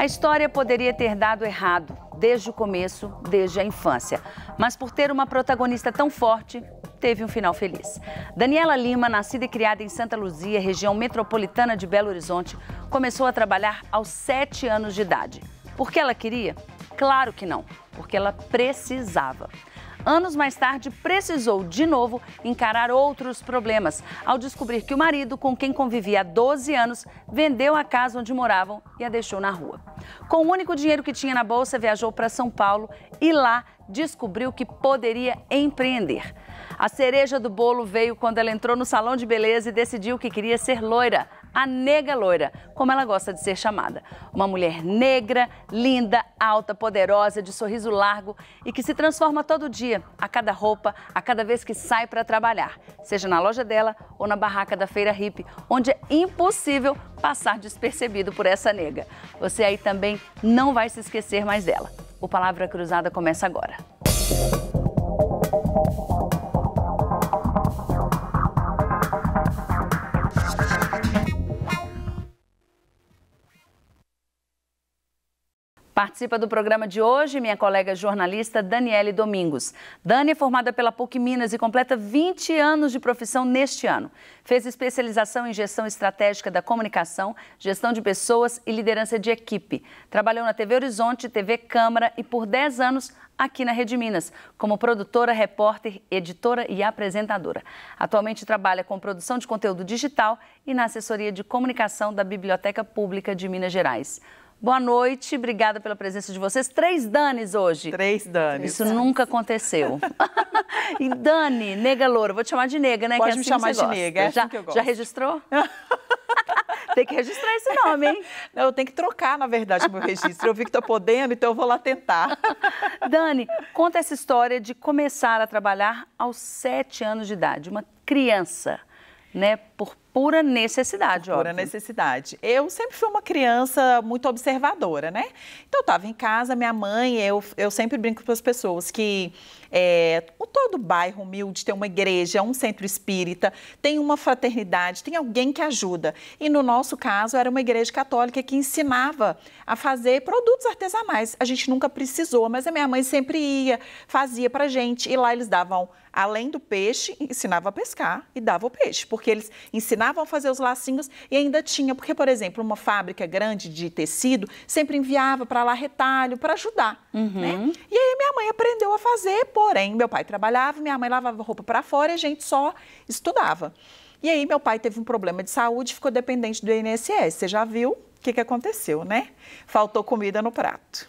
A história poderia ter dado errado desde o começo, desde a infância, mas por ter uma protagonista tão forte, teve um final feliz. Daniela Lima, nascida e criada em Santa Luzia, região metropolitana de Belo Horizonte, começou a trabalhar aos 7 anos de idade. Porque ela queria? Claro que não, porque ela precisava anos mais tarde precisou de novo encarar outros problemas ao descobrir que o marido, com quem convivia há 12 anos, vendeu a casa onde moravam e a deixou na rua. Com o único dinheiro que tinha na bolsa, viajou para São Paulo e lá descobriu que poderia empreender. A cereja do bolo veio quando ela entrou no salão de beleza e decidiu que queria ser loira a nega loira, como ela gosta de ser chamada. Uma mulher negra, linda, alta, poderosa, de sorriso largo e que se transforma todo dia, a cada roupa, a cada vez que sai para trabalhar, seja na loja dela ou na barraca da feira hippie, onde é impossível passar despercebido por essa nega. Você aí também não vai se esquecer mais dela. O Palavra Cruzada começa agora. Participa do programa de hoje minha colega jornalista Daniele Domingos. Dani é formada pela PUC Minas e completa 20 anos de profissão neste ano. Fez especialização em gestão estratégica da comunicação, gestão de pessoas e liderança de equipe. Trabalhou na TV Horizonte, TV Câmara e por 10 anos aqui na Rede Minas, como produtora, repórter, editora e apresentadora. Atualmente trabalha com produção de conteúdo digital e na assessoria de comunicação da Biblioteca Pública de Minas Gerais. Boa noite, obrigada pela presença de vocês. Três Danes hoje. Três Danes. Isso nunca aconteceu. e Dani, nega loura, vou te chamar de nega, né? Pode que é assim me chamar de gosta. nega, é assim já, que eu gosto. Já registrou? Tem que registrar esse nome, hein? Não, eu tenho que trocar, na verdade, meu registro. Eu vi que tô tá podendo, então eu vou lá tentar. Dani, conta essa história de começar a trabalhar aos sete anos de idade. Uma criança, né? Por pura necessidade, ó. Pura necessidade. Eu sempre fui uma criança muito observadora, né? Então eu estava em casa, minha mãe, eu, eu sempre brinco para as pessoas que é, todo bairro humilde tem uma igreja, é um centro espírita, tem uma fraternidade, tem alguém que ajuda. E no nosso caso era uma igreja católica que ensinava a fazer produtos artesanais. A gente nunca precisou, mas a minha mãe sempre ia, fazia pra gente. E lá eles davam, além do peixe, ensinava a pescar e dava o peixe, porque eles ensinavam ensinavam a fazer os lacinhos e ainda tinha, porque, por exemplo, uma fábrica grande de tecido sempre enviava para lá retalho para ajudar. Né? Uhum. Né? E aí minha mãe aprendeu a fazer, porém, meu pai trabalhava, minha mãe lavava roupa para fora e a gente só estudava. E aí meu pai teve um problema de saúde, ficou dependente do INSS. Você já viu o que, que aconteceu, né? Faltou comida no prato.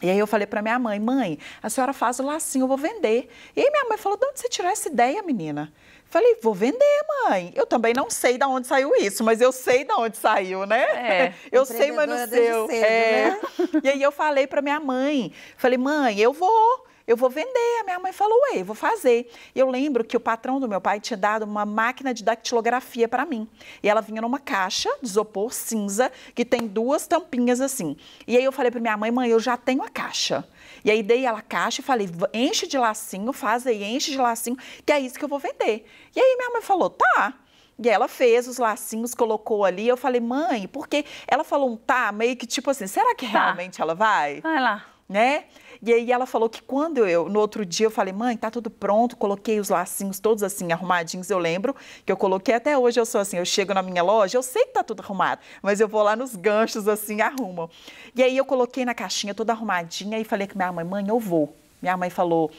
E aí eu falei para minha mãe, mãe, a senhora faz o lacinho, eu vou vender. E aí minha mãe falou, de onde você tirou essa ideia, menina? Falei, vou vender, mãe. Eu também não sei de onde saiu isso, mas eu sei de onde saiu, né? É, eu sei, mas não sei. É. Né? E aí eu falei para minha mãe, falei, mãe, eu vou eu vou vender. A minha mãe falou, ué, vou fazer. E eu lembro que o patrão do meu pai tinha dado uma máquina de dactilografia para mim. E ela vinha numa caixa de isopor cinza, que tem duas tampinhas assim. E aí eu falei para minha mãe, mãe, eu já tenho a caixa. E aí dei ela a caixa e falei, enche de lacinho, faz aí, enche de lacinho, que é isso que eu vou vender. E aí minha mãe falou, tá. E ela fez os lacinhos, colocou ali. Eu falei, mãe, porque ela falou um tá, meio que tipo assim, será que tá. realmente ela vai? Vai lá. Né? E aí ela falou que quando eu, no outro dia, eu falei, mãe, tá tudo pronto, coloquei os lacinhos todos assim, arrumadinhos, eu lembro, que eu coloquei até hoje, eu sou assim, eu chego na minha loja, eu sei que tá tudo arrumado, mas eu vou lá nos ganchos assim, arrumo. E aí eu coloquei na caixinha toda arrumadinha e falei com minha mãe, mãe, eu vou. Minha mãe falou,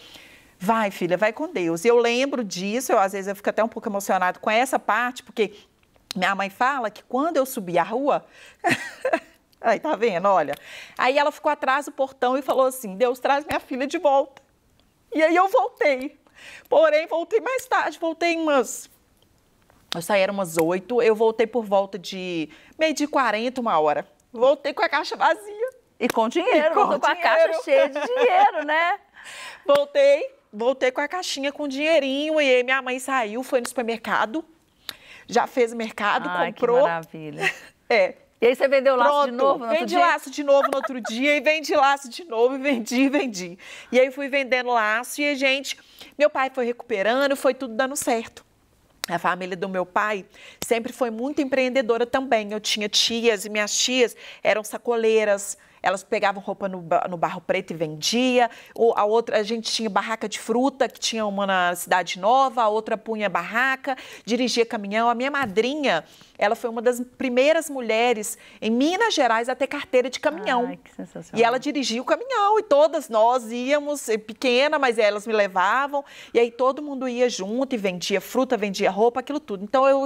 vai filha, vai com Deus. E eu lembro disso, eu às vezes eu fico até um pouco emocionado com essa parte, porque minha mãe fala que quando eu subi a rua... Aí, tá vendo? Olha. Aí ela ficou atrás do portão e falou assim: Deus traz minha filha de volta. E aí eu voltei. Porém, voltei mais tarde, voltei umas. Eu saí, era umas oito, eu voltei por volta de meio de quarenta, uma hora. Voltei com a caixa vazia. E com dinheiro, e com, dinheiro. com a caixa cheia de dinheiro, né? Voltei, voltei com a caixinha com dinheirinho e aí minha mãe saiu, foi no supermercado, já fez o mercado, Ai, comprou. Que maravilha. É, e aí você vendeu laço Pronto, de novo no outro dia? Vendi laço de novo no outro dia e vendi laço de novo e vendi e vendi. E aí fui vendendo laço e a gente, meu pai foi recuperando, foi tudo dando certo. A família do meu pai sempre foi muito empreendedora também. Eu tinha tias e minhas tias eram sacoleiras, elas pegavam roupa no, no Barro Preto e vendia. Ou a outra, a gente tinha barraca de fruta, que tinha uma na Cidade Nova, a outra punha barraca, dirigia caminhão. A minha madrinha, ela foi uma das primeiras mulheres em Minas Gerais a ter carteira de caminhão. Ai, que sensacional. E ela dirigia o caminhão e todas nós íamos, eh, pequena, mas elas me levavam. E aí todo mundo ia junto e vendia fruta, vendia roupa, aquilo tudo. Então eu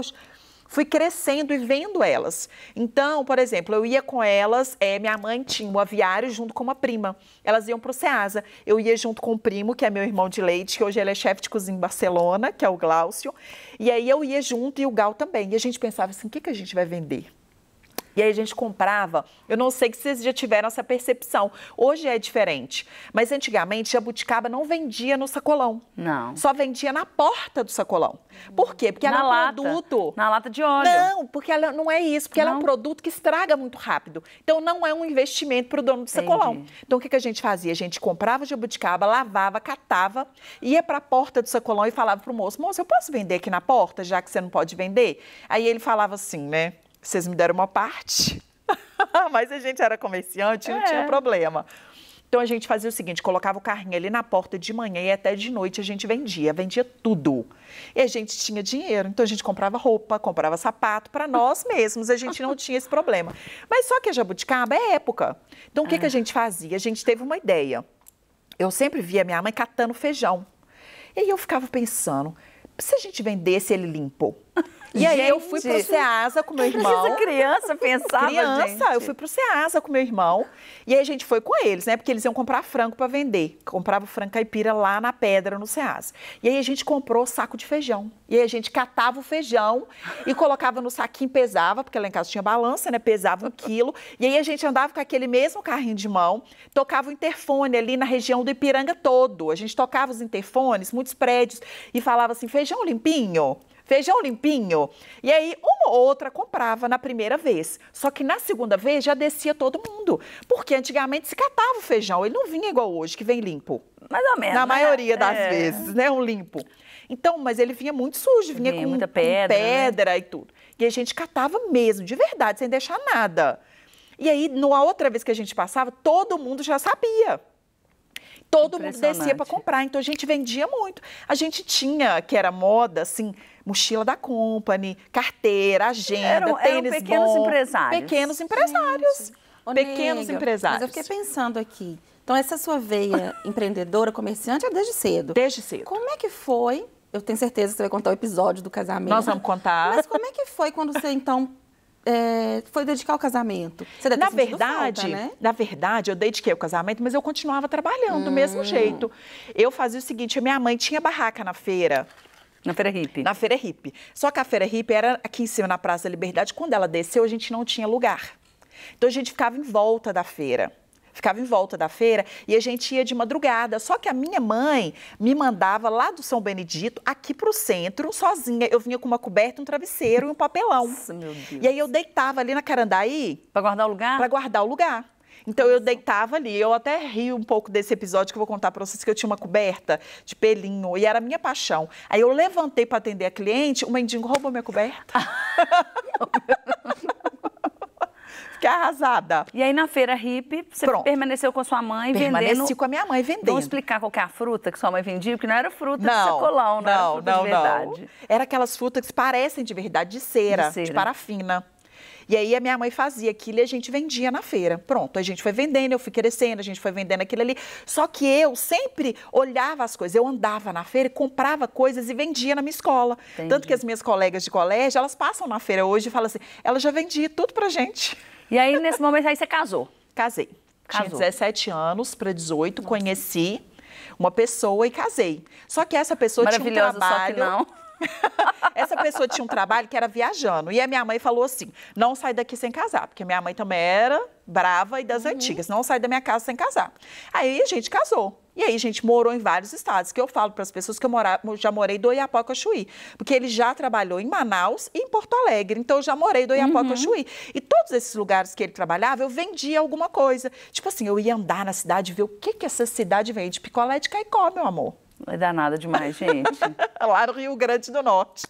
fui crescendo e vendo elas. Então, por exemplo, eu ia com elas, é, minha mãe tinha um aviário junto com uma prima. Elas iam para o Ceasa. Eu ia junto com o primo, que é meu irmão de leite, que hoje ele é chefe de cozinha em Barcelona, que é o Glaucio. E aí eu ia junto e o Gal também. E a gente pensava assim, o que, que a gente vai vender? E aí a gente comprava. Eu não sei se vocês já tiveram essa percepção. Hoje é diferente. Mas antigamente, jabuticaba não vendia no sacolão. Não. Só vendia na porta do sacolão. Por quê? Porque na era um lata, produto. Na lata de óleo. Não, porque ela não é isso. Porque não. ela é um produto que estraga muito rápido. Então não é um investimento para o dono do Entendi. sacolão. Então o que, que a gente fazia? A gente comprava jabuticaba, lavava, catava, ia para a porta do sacolão e falava para o moço: moço, eu posso vender aqui na porta, já que você não pode vender? Aí ele falava assim, né? vocês me deram uma parte, mas a gente era comerciante, não é. tinha problema. Então a gente fazia o seguinte, colocava o carrinho ali na porta de manhã e até de noite a gente vendia, vendia tudo. E a gente tinha dinheiro, então a gente comprava roupa, comprava sapato para nós mesmos, a gente não tinha esse problema. Mas só que a jabuticaba é época. Então o que, que a é. gente fazia? A gente teve uma ideia. Eu sempre via minha mãe catando feijão. E aí eu ficava pensando, se a gente vendesse ele limpo? E gente. aí eu fui pro Ceasa com meu irmão. Essa criança pensava, Criança, gente. eu fui pro Ceasa com meu irmão. E aí a gente foi com eles, né? Porque eles iam comprar frango para vender. Comprava o frango caipira lá na pedra, no Ceasa. E aí a gente comprou saco de feijão. E aí a gente catava o feijão e colocava no saquinho, pesava, porque lá em casa tinha balança, né? Pesava um quilo. E aí a gente andava com aquele mesmo carrinho de mão, tocava o interfone ali na região do Ipiranga todo. A gente tocava os interfones, muitos prédios, e falava assim, feijão limpinho? feijão limpinho. E aí, uma ou outra comprava na primeira vez. Só que na segunda vez já descia todo mundo. Porque antigamente se catava o feijão, ele não vinha igual hoje, que vem limpo. Mais ou menos. Na né? maioria das é. vezes, né? Um limpo. Então, mas ele vinha muito sujo, vinha, com, muita pedra, com né? pedra né? e tudo. E a gente catava mesmo, de verdade, sem deixar nada. E aí, na outra vez que a gente passava, todo mundo já sabia todo mundo descia para comprar. Então a gente vendia muito. A gente tinha, que era moda, assim, mochila da company, carteira, agenda, eram, tênis eram pequenos bom, empresários. Pequenos empresários. Gente. pequenos nega, empresários. Mas eu fiquei pensando aqui. Então essa sua veia empreendedora, comerciante, é desde cedo. Desde cedo. Como é que foi? Eu tenho certeza que você vai contar o episódio do casamento. Nós vamos contar. Mas como é que foi quando você então é, foi dedicar ao casamento? na verdade, falta, né? na verdade, eu dediquei o casamento, mas eu continuava trabalhando hum. do mesmo hum. jeito. Eu fazia o seguinte: minha mãe tinha barraca na feira. Na Feira Hippie? Na Feira Hippie. Só que a Feira Hippie era aqui em cima, na Praça da Liberdade. Quando ela desceu, a gente não tinha lugar. Então a gente ficava em volta da feira ficava em volta da feira e a gente ia de madrugada. Só que a minha mãe me mandava lá do São Benedito aqui para o centro sozinha. Eu vinha com uma coberta, um travesseiro e um papelão. Nossa, meu Deus. E aí eu deitava ali na Carandaí. Para guardar o lugar? Para guardar o lugar. Então eu deitava ali, eu até rio um pouco desse episódio que eu vou contar para vocês que eu tinha uma coberta de pelinho e era a minha paixão. Aí eu levantei para atender a cliente, o mendigo roubou minha coberta. Fiquei arrasada. E aí na feira hippie, você Pronto. permaneceu com a sua mãe Permaneci vendendo... Permaneci com a minha mãe vendendo. Vamos explicar qual é a fruta que sua mãe vendia? Porque não era fruta não, de sacolão, não, não era fruta não, de verdade. Não. Era aquelas frutas que parecem de verdade de cera, de, cera. de parafina. E aí a minha mãe fazia aquilo e a gente vendia na feira. Pronto, a gente foi vendendo, eu fui crescendo, a gente foi vendendo aquilo ali. Só que eu sempre olhava as coisas, eu andava na feira, comprava coisas e vendia na minha escola. Entendi. Tanto que as minhas colegas de colégio, elas passam na feira hoje e falam assim, ela já vendia tudo pra gente. E aí, nesse momento, aí você casou? Casei. Casou. Tinha 17 anos para 18, Nossa. conheci uma pessoa e casei. Só que essa pessoa tinha um trabalho... Só que não. Essa pessoa tinha um trabalho que era viajando. E a minha mãe falou assim: não sai daqui sem casar, porque minha mãe também era brava e das uhum. antigas, não sai da minha casa sem casar. Aí a gente casou. E aí a gente morou em vários estados, que eu falo para as pessoas que eu mora, já morei do Oiapoque a Chuí, porque ele já trabalhou em Manaus e em Porto Alegre, então eu já morei do Oiapoque uhum. a Chuí. E todos esses lugares que ele trabalhava, eu vendia alguma coisa. Tipo assim, eu ia andar na cidade e ver o que, que essa cidade vende. Picolé de caicó, meu amor. É danada demais, gente. Lá no Rio Grande do Norte.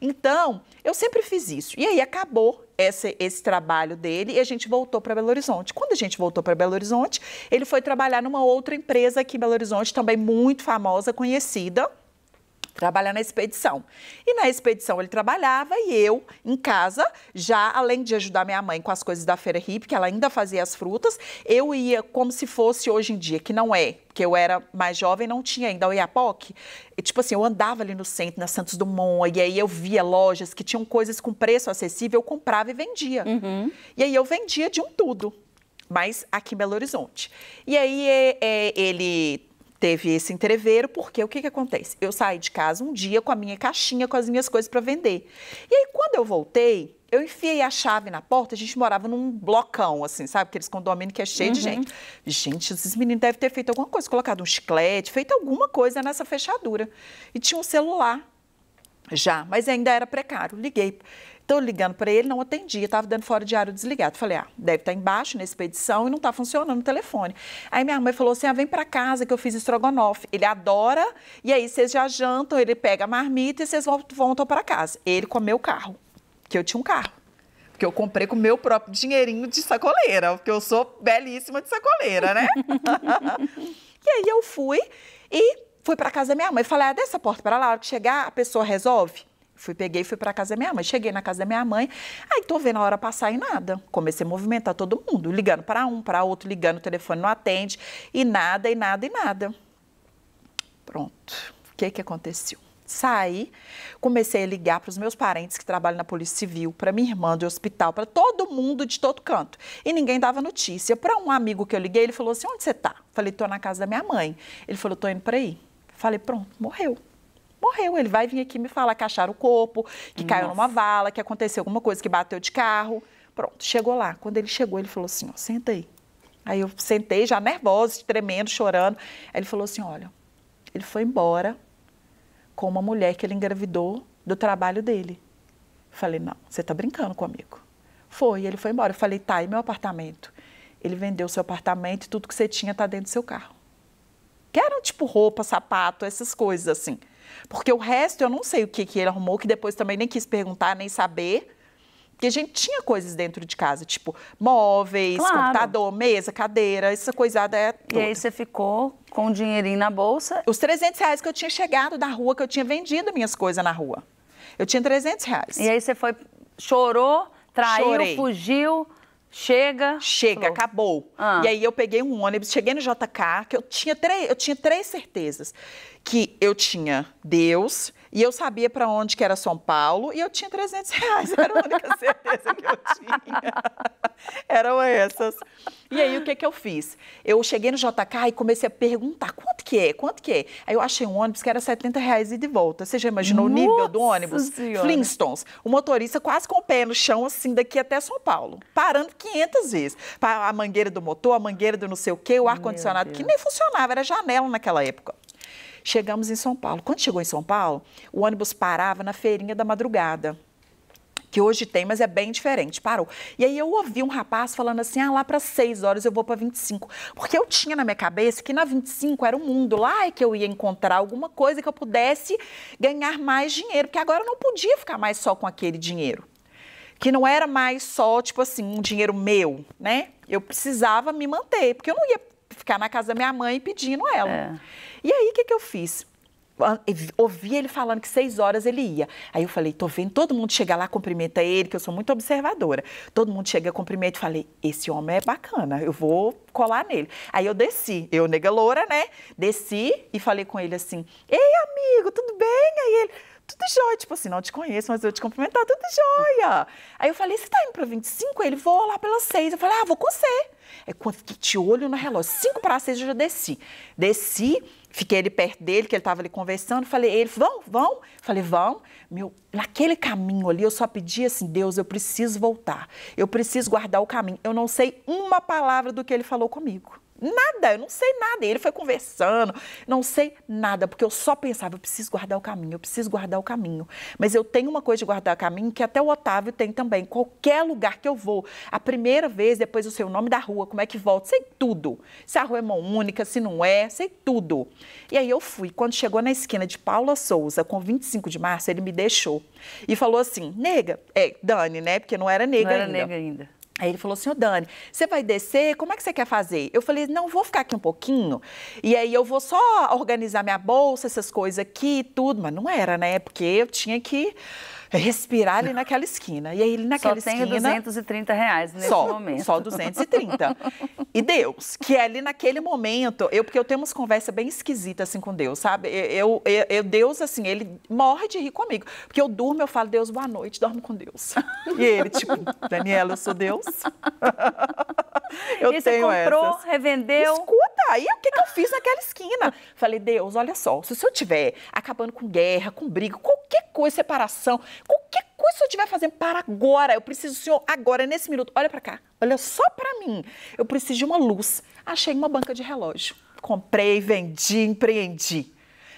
Então, eu sempre fiz isso. E aí acabou esse, esse trabalho dele e a gente voltou para Belo Horizonte. Quando a gente voltou para Belo Horizonte, ele foi trabalhar numa outra empresa aqui em Belo Horizonte, também muito famosa, conhecida trabalhar na expedição. E na expedição ele trabalhava e eu, em casa, já além de ajudar minha mãe com as coisas da feira hippie, que ela ainda fazia as frutas, eu ia como se fosse hoje em dia, que não é, porque eu era mais jovem, não tinha ainda o Iapoc. E, tipo assim, eu andava ali no centro, na Santos Dumont, e aí eu via lojas que tinham coisas com preço acessível, eu comprava e vendia. Uhum. E aí eu vendia de um tudo mas aqui em Belo Horizonte. E aí é, é, ele teve esse entreveiro, porque o que, que acontece? Eu saí de casa um dia com a minha caixinha, com as minhas coisas para vender. E aí, quando eu voltei, eu enfiei a chave na porta, a gente morava num blocão, assim, sabe? Aqueles condomínios que é cheio uhum. de gente. Gente, esses meninos devem ter feito alguma coisa, colocado um chiclete, feito alguma coisa nessa fechadura. E tinha um celular já, mas ainda era precário. Liguei. Estou ligando para ele, não atendia, estava dando fora de ar, desligado. Falei, ah, deve estar tá embaixo na expedição e não está funcionando o telefone. Aí minha mãe falou assim, ah, vem para casa que eu fiz estrogonofe. Ele adora, e aí vocês já jantam, ele pega a marmita e vocês voltam para casa. Ele com o meu carro, que eu tinha um carro. Porque eu comprei com o meu próprio dinheirinho de sacoleira, porque eu sou belíssima de sacoleira, né? e aí eu fui e fui para casa da minha mãe. Falei, ah, dessa porta para lá, a hora que chegar, a pessoa resolve. Fui, peguei e fui para casa da minha mãe. Cheguei na casa da minha mãe, aí tô vendo a hora passar e nada. Comecei a movimentar todo mundo, ligando para um, para outro, ligando, o telefone não atende, e nada, e nada, e nada. Pronto. O que que aconteceu? Saí, comecei a ligar para os meus parentes que trabalham na Polícia Civil, para minha irmã do hospital, para todo mundo de todo canto. E ninguém dava notícia. Para um amigo que eu liguei, ele falou assim: onde você tá? Falei, tô na casa da minha mãe. Ele falou, tô indo para aí. Falei, pronto, morreu morreu. Ele vai vir aqui me falar que acharam o corpo, que Nossa. caiu numa vala, que aconteceu alguma coisa, que bateu de carro. Pronto, chegou lá. Quando ele chegou, ele falou assim: ó, senta aí. Aí eu sentei, já nervosa, tremendo, chorando. Aí ele falou assim: olha, ele foi embora com uma mulher que ele engravidou do trabalho dele. falei: não, você tá brincando comigo. Foi, ele foi embora. Eu falei: tá, e meu apartamento? Ele vendeu seu apartamento e tudo que você tinha tá dentro do seu carro. Que eram tipo roupa, sapato, essas coisas assim. Porque o resto eu não sei o que, que ele arrumou, que depois também nem quis perguntar, nem saber. Porque a gente tinha coisas dentro de casa, tipo móveis, claro. computador, mesa, cadeira, essa coisada é toda. E aí você ficou com o dinheirinho na bolsa? Os 300 reais que eu tinha chegado da rua, que eu tinha vendido minhas coisas na rua. Eu tinha 300 reais. E aí você foi, chorou, traiu, Chorei. fugiu... Chega. Chega, falou. acabou. Ah. E aí eu peguei um ônibus, cheguei no JK, que eu tinha três, eu tinha três certezas que eu tinha Deus e eu sabia para onde que era São Paulo e eu tinha 300 reais, era a única certeza que eu tinha. Eram essas. E aí, o que que eu fiz? Eu cheguei no JK e comecei a perguntar, quanto que é, quanto que é? Aí eu achei um ônibus que era 70 reais e de volta. Você já imaginou Nossa o nível do ônibus? Senhora. Flintstones. O motorista quase com o pé no chão, assim, daqui até São Paulo. Parando 500 vezes. A mangueira do motor, a mangueira do não sei o quê, o ar-condicionado, que nem funcionava, era janela naquela época. Chegamos em São Paulo. Quando chegou em São Paulo, o ônibus parava na feirinha da madrugada que hoje tem, mas é bem diferente, parou. E aí eu ouvi um rapaz falando assim, ah, lá para 6 horas eu vou para 25, porque eu tinha na minha cabeça que na 25 era o mundo, lá é que eu ia encontrar alguma coisa que eu pudesse ganhar mais dinheiro, porque agora eu não podia ficar mais só com aquele dinheiro. Que não era mais só, tipo assim, um dinheiro meu, né? Eu precisava me manter, porque eu não ia ficar na casa da minha mãe pedindo ela. É. E aí, o que, que eu fiz? ouvi ele falando que seis horas ele ia. Aí eu falei, tô vendo, todo mundo chega lá, cumprimenta ele, que eu sou muito observadora. Todo mundo chega, cumprimenta, falei, esse homem é bacana, eu vou colar nele. Aí eu desci, eu nega loura, né? Desci e falei com ele assim, ei amigo, tudo bem? Aí ele, tudo jóia. Tipo assim, não te conheço, mas eu te cumprimentar, tudo jóia. Aí eu falei, você tá indo pra 25? Ele, vou lá pelas seis. Eu falei, ah, vou com você. É quando fiquei de olho no relógio, cinco para seis eu já desci. Desci, fiquei ali perto dele, que ele tava ali conversando. Falei, ele, vão, vão? Falei, vão. Meu, naquele caminho ali, eu só pedi assim, Deus, eu preciso voltar. Eu preciso guardar o caminho. Eu não sei uma palavra do que ele falou comigo. Nada, eu não sei nada. E ele foi conversando, não sei nada, porque eu só pensava, eu preciso guardar o caminho, eu preciso guardar o caminho. Mas eu tenho uma coisa de guardar o caminho que até o Otávio tem também. Qualquer lugar que eu vou, a primeira vez, depois eu sei o nome da rua, como é que volta, sei tudo. Se a rua é mão única, se não é, sei tudo. E aí eu fui. Quando chegou na esquina de Paula Souza, com 25 de março, ele me deixou e falou assim: nega, é, Dani, né? Porque não era nega não era Nega ainda. Aí ele falou assim, ô Dani, você vai descer, como é que você quer fazer? Eu falei, não, vou ficar aqui um pouquinho, e aí eu vou só organizar minha bolsa, essas coisas aqui e tudo, mas não era, né, porque eu tinha que respirar ali naquela esquina. E aí ele naquela só esquina... Só tem 230 reais nesse só, momento. Só 230. e Deus, que é ali naquele momento, eu porque eu tenho umas conversas bem esquisitas assim com Deus, sabe? Eu, eu, eu, Deus, assim, ele morre de rir comigo. Porque eu durmo, eu falo, Deus, boa noite, dormo com Deus. E ele, tipo, Daniela, eu sou Deus. Eu e tenho você comprou, essas. revendeu. Escuta, aí o que, que eu fiz naquela esquina? Falei, Deus, olha só, se o senhor tiver acabando com guerra, com briga, qualquer coisa, separação, qualquer coisa que eu estiver fazendo, para agora. Eu preciso, do senhor, agora, nesse minuto. Olha para cá, olha só para mim. Eu preciso de uma luz. Achei uma banca de relógio. Comprei, vendi, empreendi.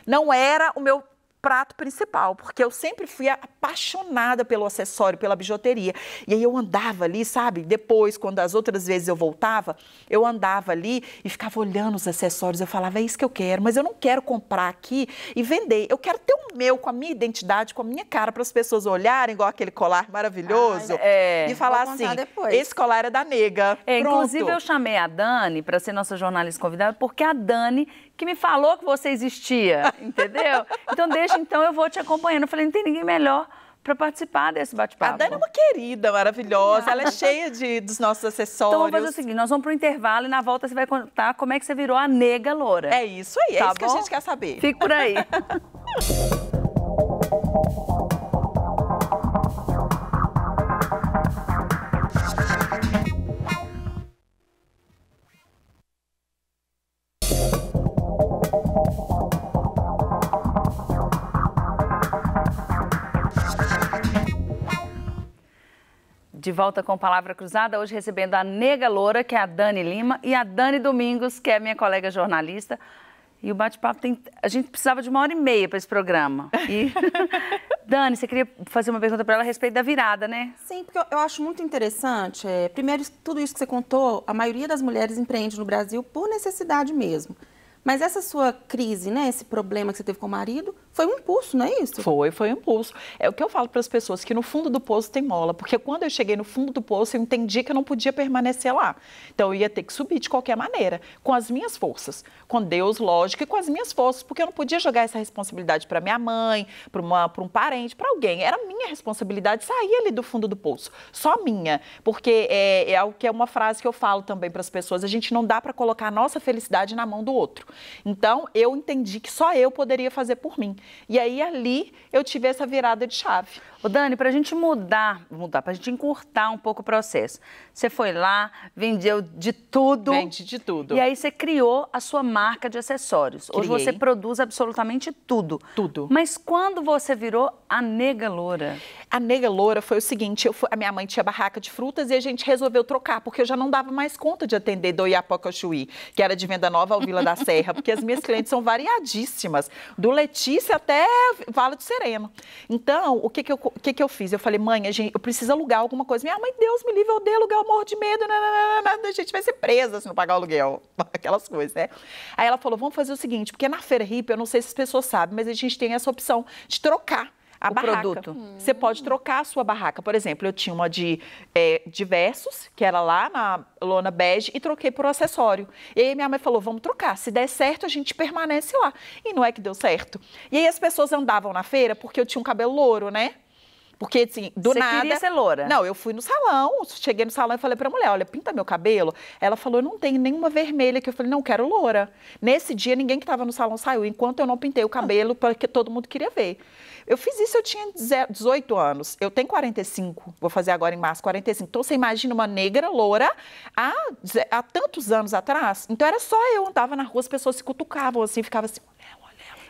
Não era o meu prato principal, porque eu sempre fui apaixonada pelo acessório, pela bijuteria. E aí eu andava ali, sabe? Depois, quando as outras vezes eu voltava, eu andava ali e ficava olhando os acessórios. Eu falava, é isso que eu quero, mas eu não quero comprar aqui e vender. Eu quero ter o meu, com a minha identidade, com a minha cara, para as pessoas olharem, igual aquele colar maravilhoso, ah, é, e falar assim, depois. esse colar é da nega. É, inclusive, eu chamei a Dani para ser nossa jornalista convidada, porque a Dani que me falou que você existia, entendeu? Então deixa, então eu vou te acompanhando. Eu falei, não tem ninguém melhor para participar desse bate-papo. A Dani é uma querida, maravilhosa, ela é cheia de, dos nossos acessórios. Então vamos fazer o seguinte, nós vamos para o intervalo e na volta você vai contar como é que você virou a nega loura. É isso aí, é tá é isso bom? que a gente quer saber. Fica por aí. De volta com Palavra Cruzada, hoje recebendo a Nega Loura, que é a Dani Lima, e a Dani Domingos, que é minha colega jornalista. E o bate-papo tem. A gente precisava de uma hora e meia para esse programa. E... Dani, você queria fazer uma pergunta para ela a respeito da virada, né? Sim, porque eu, acho muito interessante. É, primeiro, tudo isso que você contou, a maioria das mulheres empreende no Brasil por necessidade mesmo. Mas essa sua crise, né, esse problema que você teve com o marido, foi um impulso, não é isso? Foi, foi um impulso. É o que eu falo para as pessoas, que no fundo do poço tem mola, porque quando eu cheguei no fundo do poço, eu entendi que eu não podia permanecer lá. Então, eu ia ter que subir de qualquer maneira, com as minhas forças, com Deus, lógico, e com as minhas forças, porque eu não podia jogar essa responsabilidade para minha mãe, para um parente, para alguém. Era minha responsabilidade sair ali do fundo do poço, só minha, porque é, é o que é uma frase que eu falo também para as pessoas, a gente não dá para colocar a nossa felicidade na mão do outro. Então, eu entendi que só eu poderia fazer por mim. E aí ali eu tive essa virada de chave. O Dani, para a gente mudar, mudar, para a gente encurtar um pouco o processo. Você foi lá, vendeu de tudo. Vende de tudo. E aí você criou a sua marca de acessórios. Criei. Hoje você produz absolutamente tudo. Tudo. Mas quando você virou a Nega Loura? A nega loura foi o seguinte, fui, a minha mãe tinha barraca de frutas e a gente resolveu trocar, porque eu já não dava mais conta de atender do Iapoca ao que era de Venda Nova ao Vila da Serra, porque as minhas clientes são variadíssimas, do Letícia até Vale do Sereno. Então, o que que eu, que que eu fiz? Eu falei, mãe, a gente, eu preciso alugar alguma coisa. Minha mãe, Deus me livre, eu odeio alugar, eu morro de medo, nananana, né, né, né, a gente vai ser presa se não pagar o aluguel, aquelas coisas, né? Aí ela falou, vamos fazer o seguinte, porque na Feira Hippie, eu não sei se as pessoas sabem, mas a gente tem essa opção de trocar a o barraca. produto. Hum. Você pode trocar a sua barraca. Por exemplo, eu tinha uma de é, diversos, que era lá na lona bege, e troquei por um acessório. E aí minha mãe falou, vamos trocar. Se der certo, a gente permanece lá. E não é que deu certo. E aí as pessoas andavam na feira porque eu tinha um cabelo louro, né? Porque, assim, do Você nada. queria ser loura? Não, eu fui no salão, cheguei no salão e falei pra mulher: olha, pinta meu cabelo. Ela falou: eu não tenho nenhuma vermelha. Que eu falei: não, eu quero loura. Nesse dia, ninguém que tava no salão saiu, enquanto eu não pintei o ah. cabelo, porque todo mundo queria ver. Eu fiz isso, eu tinha 18 anos. Eu tenho 45, vou fazer agora em março 45. Então, você imagina uma negra loura há, há tantos anos atrás? Então, era só eu andava na rua, as pessoas se cutucavam assim, ficava assim: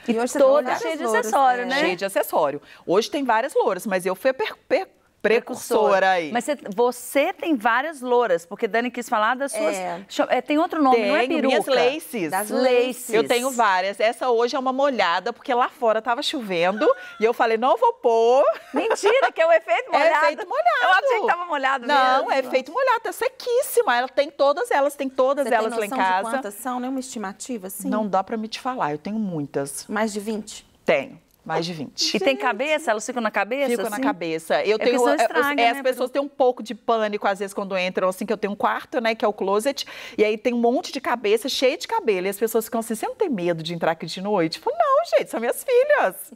e, hoje hoje tá toda cheia de acessório, né? né? Cheia de acessório. Hoje tem várias louras, mas eu fui a per, per precursora aí. Mas você, você, tem várias louras, porque Dani quis falar das suas. É. é tem outro nome, não é peruca? Minhas laces. Das laces. Eu tenho várias. Essa hoje é uma molhada, porque lá fora tava chovendo e eu falei, não vou pôr. Mentira, que é o efeito é molhado. É efeito molhado. Eu achei que tava molhado não, mesmo. Não, é efeito molhado, tá sequíssima. Ela tem todas elas, tem todas você elas tem lá em casa. De quantas são? Nenhuma estimativa, assim? Não dá para me te falar, eu tenho muitas. Mais de 20? Tenho. Mais de 20. E tem cabeça? Elas ficam na cabeça? Ficam assim? na cabeça. Eu é tenho. Eu, é, é, né? As pessoas têm um pouco de pânico, às vezes, quando entram, assim, que eu tenho um quarto, né? Que é o closet. E aí tem um monte de cabeça, cheio de cabelo. E as pessoas ficam assim, você não tem medo de entrar aqui de noite? Eu falo, não, gente, são minhas filhas.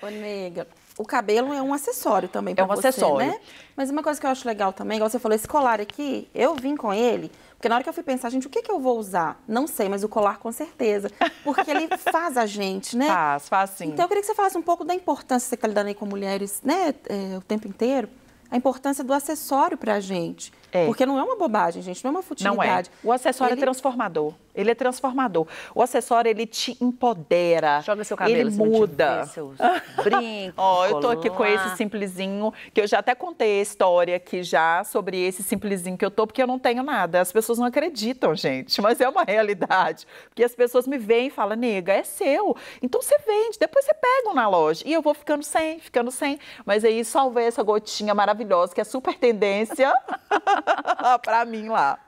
Ô, nega, o cabelo é um acessório também para você, É um você, né? acessório. Né? Mas uma coisa que eu acho legal também, igual você falou, esse colar aqui, eu vim com ele, porque na hora que eu fui pensar, gente, o que, que eu vou usar? Não sei, mas o colar com certeza, porque ele faz a gente, né? Faz, faz sim. Então eu queria que você falasse um pouco da importância, você está lidando aí com mulheres, né, é, o tempo inteiro, a importância do acessório para a gente. É. Porque não é uma bobagem, gente, não é uma futilidade. Não é. O acessório é ele... é transformador. Ele é transformador. O acessório, ele te empodera. Joga seu cabelo. Ele muda. Seus brincos, Ó, oh, eu tô aqui com esse ah. simplesinho, que eu já até contei a história aqui já sobre esse simplesinho que eu tô, porque eu não tenho nada. As pessoas não acreditam, gente, mas é uma realidade. Porque as pessoas me veem e falam, nega, é seu. Então você vende, depois você pega um na loja. E eu vou ficando sem, ficando sem. Mas aí salvei essa gotinha maravilhosa, que é super tendência. pra mim lá.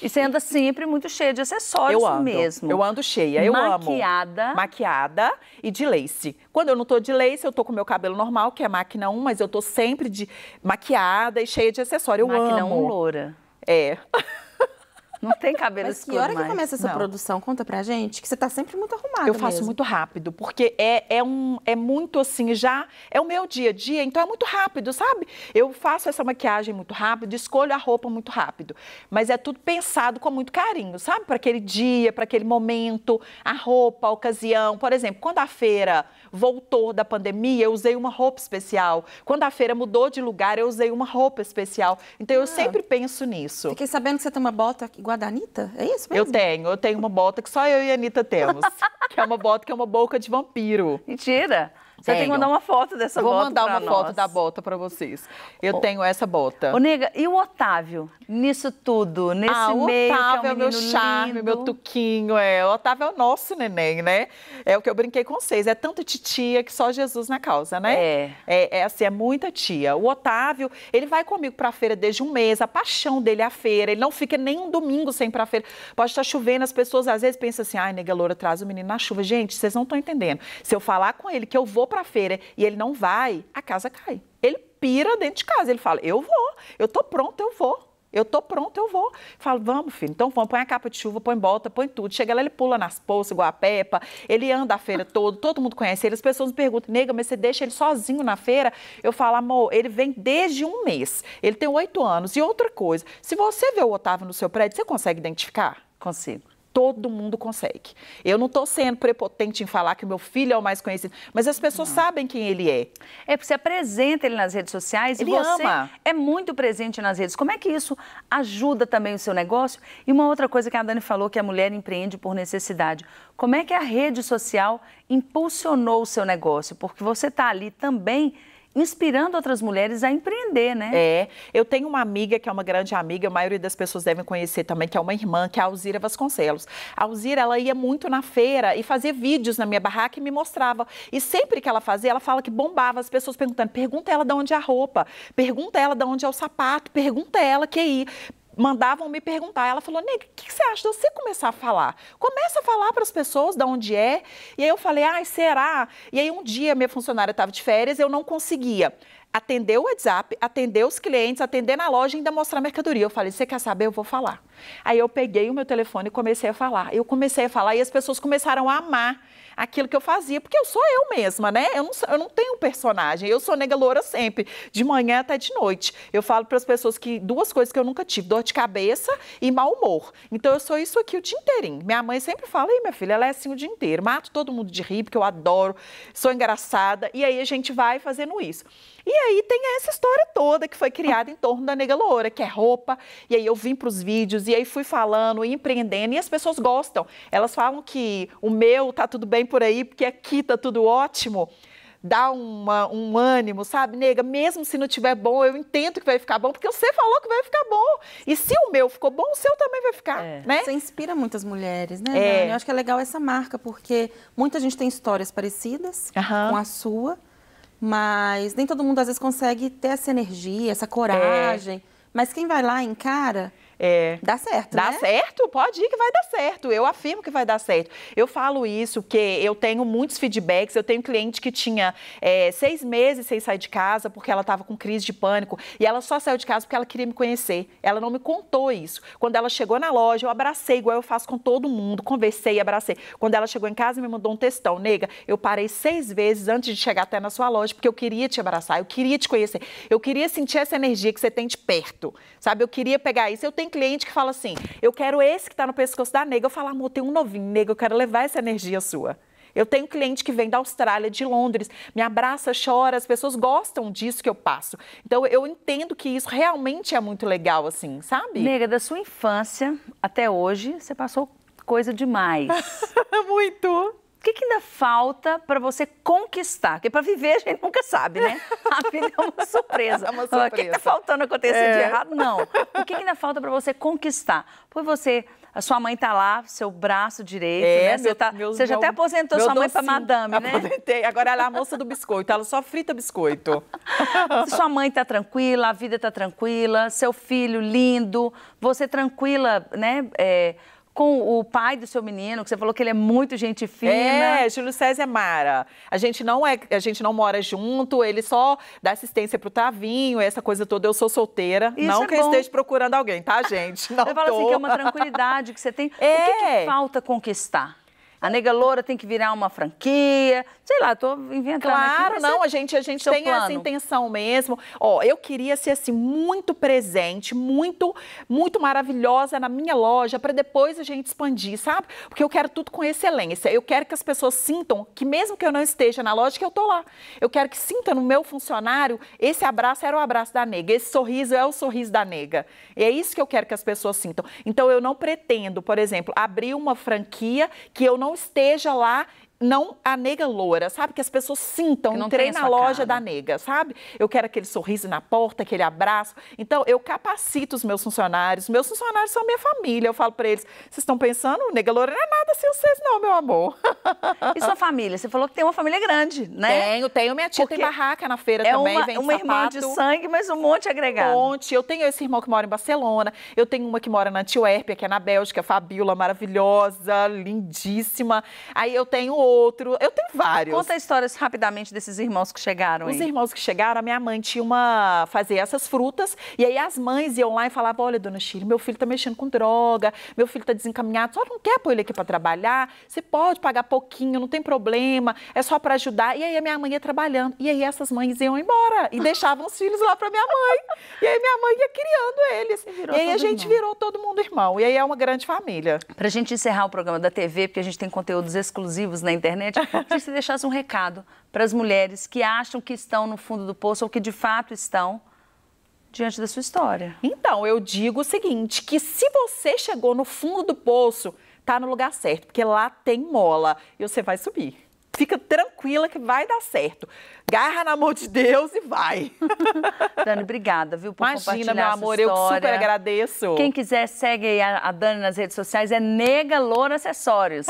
E você anda sempre muito cheia de acessórios eu ando, mesmo. Eu ando cheia, eu Maquiada. amo. Maquiada. Maquiada e de lace. Quando eu não tô de lace, eu tô com meu cabelo normal, que é máquina 1, mas eu tô sempre de maquiada e cheia de acessório. Eu máquina amo. Máquina 1 loura. É. Não tem cabelo Mas escuro que hora mais. que começa essa não. produção? Conta pra gente, que você tá sempre muito arrumada Eu faço mesmo. muito rápido, porque é, é, um, é muito assim, já é o meu dia a dia, então é muito rápido, sabe? Eu faço essa maquiagem muito rápido, escolho a roupa muito rápido, mas é tudo pensado com muito carinho, sabe? Para aquele dia, para aquele momento, a roupa, a ocasião. Por exemplo, quando a feira voltou da pandemia, eu usei uma roupa especial. Quando a feira mudou de lugar, eu usei uma roupa especial. Então ah, eu sempre penso nisso. Fiquei sabendo que você tem uma bota igual a da Anitta? É isso mesmo? Eu tenho, eu tenho uma bota que só eu e a Anitta temos. que é uma bota que é uma boca de vampiro. Mentira! Você tem que mandar uma foto dessa Vou bota. Vou mandar uma nós. foto da bota para vocês. Eu oh. tenho essa bota. Ô, nega, e o Otávio? Nisso tudo, nesse ah, meio. O é Otávio é, um é meu charme, lindo. meu tuquinho. É. O Otávio é o nosso neném, né? É o que eu brinquei com vocês. É tanta titia que só Jesus na causa, né? É. É, é assim, é muita tia. O Otávio, ele vai comigo pra feira desde um mês. A paixão dele é a feira. Ele não fica nem um domingo sem ir pra feira. Pode estar tá chovendo, as pessoas às vezes pensam assim: ai, nega loura, traz o menino na chuva. Gente, vocês não estão entendendo. Se eu falar com ele que eu vou para a feira e ele não vai, a casa cai. Ele pira dentro de casa, ele fala: "Eu vou, eu tô pronto, eu vou". Eu tô pronto, eu vou. Falo, vamos, filho, então vamos, põe a capa de chuva, põe bota, põe tudo. Chega lá, ele pula nas poças, igual a Peppa, ele anda a feira toda, todo mundo conhece ele. As pessoas me perguntam, nega, mas você deixa ele sozinho na feira? Eu falo, amor, ele vem desde um mês, ele tem oito anos. E outra coisa, se você vê o Otávio no seu prédio, você consegue identificar? Consigo todo mundo consegue. Eu não estou sendo prepotente em falar que o meu filho é o mais conhecido, mas as pessoas não. sabem quem ele é. É, porque você apresenta ele nas redes sociais ele e você ama. é muito presente nas redes. Como é que isso ajuda também o seu negócio? E uma outra coisa que a Dani falou, que a mulher empreende por necessidade. Como é que a rede social impulsionou o seu negócio? Porque você está ali também inspirando outras mulheres a empreender, né? É. Eu tenho uma amiga que é uma grande amiga, a maioria das pessoas devem conhecer também, que é uma irmã, que é a Alzira Vasconcelos. A Alzira, ela ia muito na feira e fazia vídeos na minha barraca e me mostrava. E sempre que ela fazia, ela fala que bombava as pessoas perguntando, pergunta ela de onde é a roupa, pergunta ela de onde é o sapato, pergunta ela que é ir, mandavam me perguntar. Ela falou, nega, o que você acha de você começar a falar? Começa a falar para as pessoas de onde é. E aí eu falei, ai, será? E aí um dia minha funcionária estava de férias, eu não conseguia atender o WhatsApp, atender os clientes, atender na loja e ainda mostrar a mercadoria. Eu falei, você quer saber? Eu vou falar. Aí eu peguei o meu telefone e comecei a falar. Eu comecei a falar e as pessoas começaram a amar aquilo que eu fazia, porque eu sou eu mesma, né? Eu não, eu não tenho personagem, eu sou nega loura sempre, de manhã até de noite. Eu falo para as pessoas que duas coisas que eu nunca tive, dor de cabeça e mau humor. Então eu sou isso aqui o dia inteirinho. Minha mãe sempre fala, e minha filha, ela é assim o dia inteiro, mato todo mundo de rir, porque eu adoro, sou engraçada, e aí a gente vai fazendo isso. E aí tem essa história toda que foi criada em torno da nega loura, que é roupa. E aí eu vim para os vídeos e aí fui falando e empreendendo e as pessoas gostam. Elas falam que o meu tá tudo bem por aí, porque aqui tá tudo ótimo dá uma, um ânimo, sabe, nega? Mesmo se não tiver bom, eu entendo que vai ficar bom, porque você falou que vai ficar bom. E se o meu ficou bom, o seu também vai ficar, é. né? Você inspira muitas mulheres, né, é. Eu acho que é legal essa marca, porque muita gente tem histórias parecidas com a sua, mas nem todo mundo às vezes consegue ter essa energia, essa coragem. É. Mas quem vai lá encara, é, dá certo, Dá né? certo? Pode ir que vai dar certo. Eu afirmo que vai dar certo. Eu falo isso porque eu tenho muitos feedbacks. Eu tenho cliente que tinha é, seis meses sem sair de casa porque ela estava com crise de pânico e ela só saiu de casa porque ela queria me conhecer. Ela não me contou isso. Quando ela chegou na loja, eu abracei, igual eu faço com todo mundo, conversei, abracei. Quando ela chegou em casa, me mandou um textão. Nega, eu parei seis vezes antes de chegar até na sua loja porque eu queria te abraçar, eu queria te conhecer, eu queria sentir essa energia que você tem de perto, sabe? Eu queria pegar isso. Eu tenho cliente que fala assim: eu quero esse que está no pescoço da nega. Eu falo, amor, tem um novinho, nega, eu quero levar essa energia sua. Eu tenho cliente que vem da Austrália, de Londres, me abraça, chora, as pessoas gostam disso que eu passo. Então eu entendo que isso realmente é muito legal, assim, sabe? Nega, da sua infância até hoje, você passou coisa demais. muito! o que, que, ainda falta para você conquistar? Porque para viver a gente nunca sabe, né? A vida é uma surpresa. É uma surpresa. O que está faltando acontecer é. de errado? Não. O que, que ainda falta para você conquistar? Pois você, a sua mãe está lá, seu braço direito, é, né? Meu, você, tá, meu, você já meu, até aposentou sua mãe para madame, né? Aposentei. Agora ela é a moça do biscoito, ela só frita biscoito. sua mãe está tranquila, a vida está tranquila, seu filho lindo, você tranquila, né? É, com o pai do seu menino, que você falou que ele é muito gente fina. É, Júlio César é Mara. A gente não é, a gente não mora junto, ele só dá assistência pro Tavinho, essa coisa toda. Eu sou solteira, Isso não é que bom. esteja procurando alguém, tá, gente? Não eu tô. falo assim que é uma tranquilidade que você tem. É. O que, que é. falta conquistar? a nega loura tem que virar uma franquia. Sei lá, tô inventando. Claro, aqui, não, é a gente, a gente tem plano. essa intenção mesmo. Ó, eu queria ser assim, muito presente, muito, muito maravilhosa na minha loja, para depois a gente expandir, sabe? Porque eu quero tudo com excelência. Eu quero que as pessoas sintam que, mesmo que eu não esteja na loja, que eu tô lá. Eu quero que sinta no meu funcionário esse abraço era o abraço da nega, esse sorriso é o sorriso da nega. E é isso que eu quero que as pessoas sintam. Então, eu não pretendo, por exemplo, abrir uma franquia que eu não não esteja lá não a nega loura, sabe? Que as pessoas sintam, que entrei na loja cara. da né? nega, sabe? Eu quero aquele sorriso na porta, aquele abraço. Então, eu capacito os meus funcionários. Meus funcionários são minha família. Eu falo para eles, vocês estão pensando, nega loura não é nada sem vocês não, meu amor. E sua família? Você falou que tem uma família grande, né? Tenho, tenho. Minha tia Porque tem barraca na feira é também, uma, vende uma irmã de sangue, mas um monte agregado. Um monte. Eu tenho esse irmão que mora em Barcelona. Eu tenho uma que mora na Antuérpia, que é na Bélgica, Fabiola, maravilhosa, lindíssima. Aí eu tenho outro. Eu tenho vários. Conta histórias rapidamente desses irmãos que chegaram. Os aí. irmãos que chegaram, a minha mãe tinha uma. fazer essas frutas. E aí as mães iam lá e falavam: olha, dona Chile, meu filho tá mexendo com droga, meu filho tá desencaminhado, só não quer pôr ele aqui para trabalhar. Você pode pagar pouquinho, não tem problema, é só para ajudar. E aí a minha mãe ia trabalhando. E aí essas mães iam embora e deixavam os filhos lá para minha mãe. E aí minha mãe ia criando eles. E, aí a gente irmão. virou todo mundo irmão. E aí é uma grande família. Pra gente encerrar o programa da TV, porque a gente tem conteúdos exclusivos na internet, se você deixasse um recado para as mulheres que acham que estão no fundo do poço ou que de fato estão diante da sua história. Então, eu digo o seguinte, que se você chegou no fundo do poço, tá no lugar certo, porque lá tem mola e você vai subir fica tranquila que vai dar certo. Garra na mão de Deus e vai. Dani, obrigada, viu, por Imagina, compartilhar meu amor, eu super agradeço. Quem quiser, segue a Dani nas redes sociais, é Nega Loura Acessórios,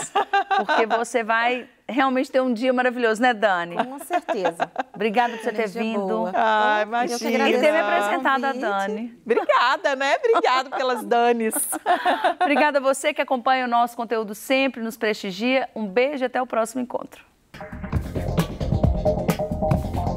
porque você vai realmente ter um dia maravilhoso, né, Dani? Com certeza. Obrigada por você ter vindo. Ai, ah, imagina. E ter me apresentado a Dani. Obrigada, né? Obrigada pelas Danis. Obrigada a você que acompanha o nosso conteúdo sempre, nos prestigia. Um beijo e até o próximo encontro. Thank you.